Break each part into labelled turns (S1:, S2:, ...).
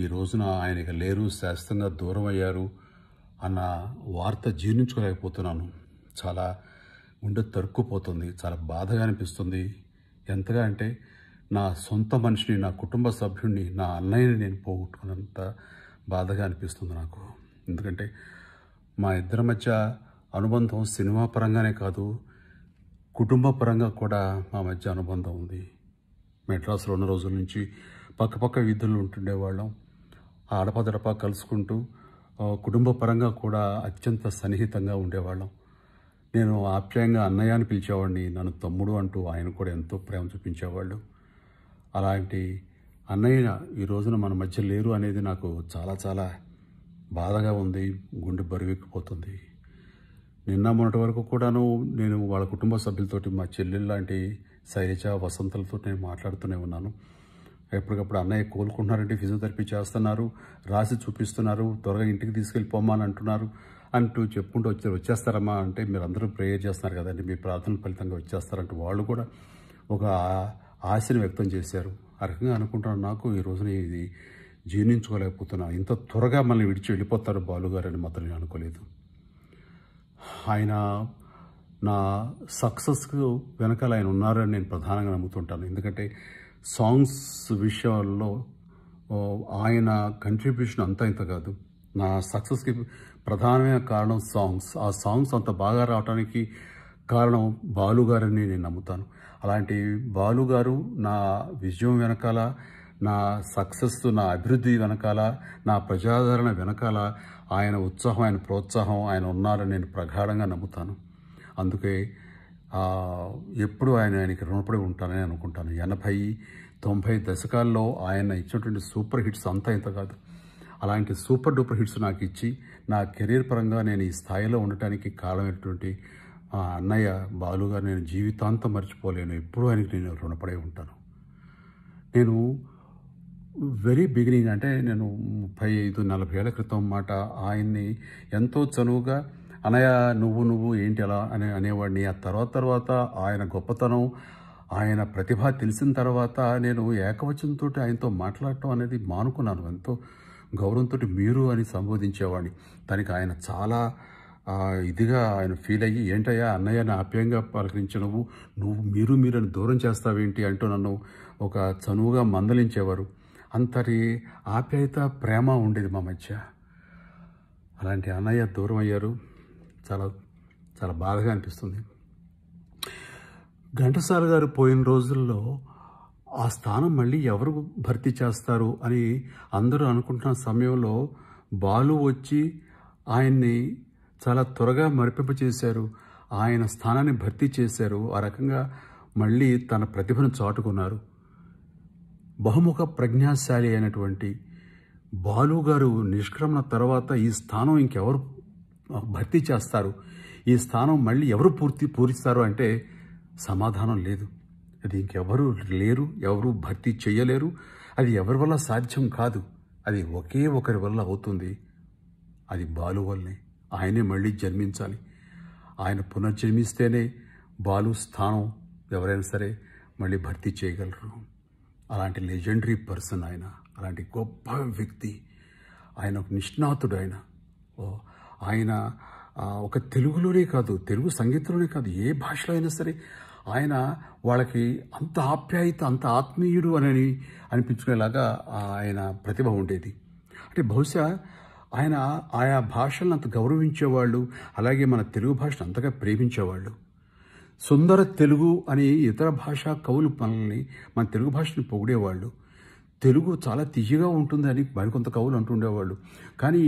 S1: ఈ రోజున ఆయన ఇక లేరు శాస్త్రంగా దూరం అయ్యారు అన్న వార్త జీర్ణించుకోలేకపోతున్నాను చాలా గుండె తరుక్కుపోతుంది చాలా బాధగా అనిపిస్తుంది ఎంతగా అంటే నా సొంత మనిషిని నా కుటుంబ సభ్యుడిని నా అన్నయ్యని నేను పోగొట్టుకున్నంత బాధగా అనిపిస్తుంది నాకు ఎందుకంటే మా ఇద్దరి మధ్య అనుబంధం సినిమా పరంగానే కాదు కుటుంబ పరంగా కూడా మా మధ్య అనుబంధం ఉంది మెడ్రాస్లో ఉన్న రోజుల నుంచి పక్కపక్క వీధుల్లో ఉంటుండేవాళ్ళం ఆడపదడప కలుసుకుంటూ కుటుంబ పరంగా కూడా అత్యంత సన్నిహితంగా ఉండేవాళ్ళం నేను ఆప్యాయంగా అన్నయ్య అని పిలిచేవాడిని నన్ను తమ్ముడు అంటూ ఆయన కూడా ఎంతో ప్రేమ చూపించేవాళ్ళు అలాంటి అన్నయ్య ఈ రోజున మన మధ్య లేరు అనేది నాకు చాలా చాలా బాధగా ఉంది గుండె బరువెక్కిపోతుంది నిన్న మొన్నటి వరకు కూడాను నేను వాళ్ళ కుటుంబ సభ్యులతోటి మా చెల్లెలు లాంటి శైలజ వసంతలతో నేను మాట్లాడుతూనే ఉన్నాను ఎప్పటికప్పుడు అన్నయ్య కోలుకుంటున్నారంటే ఫిజియోథెరపీ చేస్తున్నారు రాసి చూపిస్తున్నారు త్వరగా ఇంటికి తీసుకెళ్ళిపోమని అంటున్నారు అంటూ చెప్పుకుంటూ వచ్చారు వచ్చేస్తారమ్మా అంటే మీరు అందరూ ప్రేయర్ చేస్తున్నారు కదండి మీ ప్రార్థన ఫలితంగా వచ్చేస్తారంటూ వాళ్ళు కూడా ఒక ఆశని వ్యక్తం చేశారు ఆ రకంగా అనుకుంటున్నాను నాకు ఈ రోజున ఇది జీర్ణించుకోలేకపోతున్నాను ఇంత త్వరగా మనల్ని విడిచి వెళ్ళిపోతారు బాలుగారు అని మాత్రం నేను అనుకోలేదు ఆయన నా సక్సెస్కు వెనకాల ఆయన ఉన్నారని నేను ప్రధానంగా నమ్ముతుంటాను ఎందుకంటే సాంగ్స్ విషయాల్లో ఆయన కంట్రిబ్యూషన్ అంత ఇంత కాదు నా సక్సెస్కి ప్రధానమైన కారణం సాంగ్స్ ఆ సాంగ్స్ అంత బాగా రావడానికి కారణం బాలుగారని నేను నమ్ముతాను అలాంటి బాలుగారు నా విజయం వెనకాల నా సక్సెస్ నా అభివృద్ధి వెనకాల నా ప్రజాదరణ వెనకాల ఆయన ఉత్సాహం ఆయన ప్రోత్సాహం ఆయన ఉన్నారని నేను ప్రగాఢంగా నమ్ముతాను అందుకే ఎప్పుడు ఆయన ఆయనకి రుణపడి ఉంటానని అనుకుంటాను ఎనభై తొంభై దశకాల్లో ఆయన ఇచ్చినటువంటి సూపర్ హిట్స్ అంతా ఇంత కాదు అలాంటి సూపర్ డూపర్ హిట్స్ నాకు ఇచ్చి నా కెరీర్ పరంగా నేను ఈ స్థాయిలో ఉండటానికి కారణమైనటువంటి అన్నయ్య బాలుగా నేను జీవితాంతం మర్చిపోలేను ఎప్పుడూ ఆయనకి నేను రుణపడే ఉంటాను నేను వెరీ బిగినింగ్ అంటే నేను ముప్పై ఐదు నలభై ఏళ్ళ క్రితం మాట ఆయన్ని ఎంతో చనువుగా అనయ్య నువ్వు నువ్వు ఏంటి అలా అని అనేవాడిని ఆ తర్వాత తర్వాత ఆయన గొప్పతనం ఆయన ప్రతిభ తెలిసిన తర్వాత నేను ఏకవచనంతో ఆయనతో మాట్లాడటం అనేది మానుకున్నాను ఎంతో గౌరవంతో మీరు అని సంబోధించేవాడిని తనకి ఆయన చాలా ఇదిగా ఆయన ఫీల్ అయ్యి ఏంటయ్యా అన్నయ్యని ఆప్యాయంగా పలకరించి నువ్వు నువ్వు మీరు మీరని దూరం చేస్తావేంటి అంటూ నన్ను ఒక చనువుగా మందలించేవారు అంతటి ఆప్యాయత ప్రేమ ఉండేది మా మధ్య అలాంటి అన్నయ్య దూరం అయ్యారు చాలా చాలా బాధగా అనిపిస్తుంది ఘంటసాల గారు పోయిన రోజుల్లో ఆ స్థానం మళ్ళీ ఎవరు భర్తీ చేస్తారు అని అందరూ అనుకుంటున్న సమయంలో బాలు వచ్చి ఆయన్ని చాలా త్వరగా మరిపింప చేశారు ఆయన స్థానాన్ని భర్తీ చేశారు ఆ రకంగా మళ్ళీ తన ప్రతిభను చాటుకున్నారు బహుముఖ ప్రజ్ఞాశాలి అయినటువంటి బాలు గారు నిష్క్రమణ తర్వాత ఈ స్థానం ఇంకెవరు భర్తీ చేస్తారు ఈ స్థానం మళ్ళీ ఎవరు పూర్తి పూరిస్తారు అంటే సమాధానం లేదు అది ఇంకెవరు లేరు ఎవరు భర్తీ చేయలేరు అది ఎవరి వల్ల సాధ్యం కాదు అది ఒకే ఒకరి వల్ల అవుతుంది అది బాలు వల్లనే ఆయనే మళ్ళీ జన్మించాలి ఆయన పునర్జన్మిస్తేనే బాలు స్థానం ఎవరైనా సరే మళ్ళీ భర్తీ చేయగలరు అలాంటి లెజెండరీ పర్సన్ ఆయన అలాంటి గొప్ప వ్యక్తి ఆయన ఒక నిష్ణాతుడు ఆయన ఓ ఆయన ఒక తెలుగులోనే కాదు తెలుగు సంగీతంలోనే కాదు ఏ భాషలో అయినా సరే ఆయన వాళ్ళకి అంత ఆప్యాయత అంత ఆత్మీయుడు అని అనిపించుకునేలాగా ఆయన ప్రతిభ ఉండేది అంటే బహుశా ఆయన ఆయా భాషలను అంత గౌరవించేవాళ్ళు అలాగే మన తెలుగు భాషను అంతగా ప్రేమించేవాళ్ళు సుందర తెలుగు అని ఇతర భాషా కవులు మనల్ని మన తెలుగు భాషను పొగిడేవాళ్ళు తెలుగు చాలా తీయగా ఉంటుందని మరికొంత కవులు అంటుండేవాళ్ళు కానీ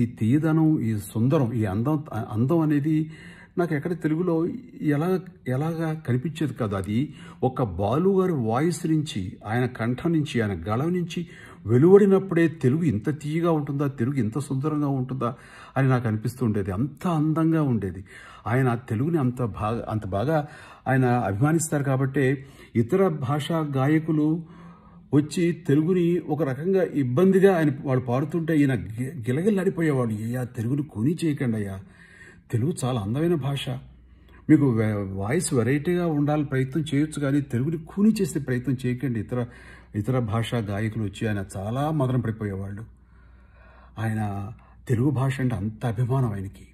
S1: ఈ తీయదనం ఈ సుందరం ఈ అందం అందం అనేది నాకు ఎక్కడ తెలుగులో ఎలా ఎలాగా కనిపించేది కదా అది ఒక బాలుగారి వాయిస్ నుంచి ఆయన కంఠం నుంచి ఆయన గళం నుంచి వెలువడినప్పుడే తెలుగు ఇంత తీయగా ఉంటుందా తెలుగు ఇంత సుందరంగా ఉంటుందా అని నాకు అనిపిస్తూ ఉండేది అంత అందంగా ఉండేది ఆయన తెలుగుని అంత బాగా అంత బాగా ఆయన అభిమానిస్తారు కాబట్టి ఇతర భాషా గాయకులు వచ్చి తెలుగుని ఒక రకంగా ఇబ్బందిగా ఆయన వాడు పాడుతుంటే ఈయన గిలగిల్లాడిపోయేవాడు అయ్యా తెలుగుని కొని చేయకండి అయ్యా తెలుగు చాలా అందమైన భాష మీకు వాయిస్ వెరైటీగా ఉండాలని ప్రయత్నం చేయొచ్చు కానీ తెలుగుని కూని చేసే ప్రయత్నం చేయకండి ఇతర ఇతర భాషా గాయకులు వచ్చి ఆయన చాలా మదనం పడిపోయేవాళ్ళు ఆయన తెలుగు భాష అంటే అంత అభిమానం ఆయనకి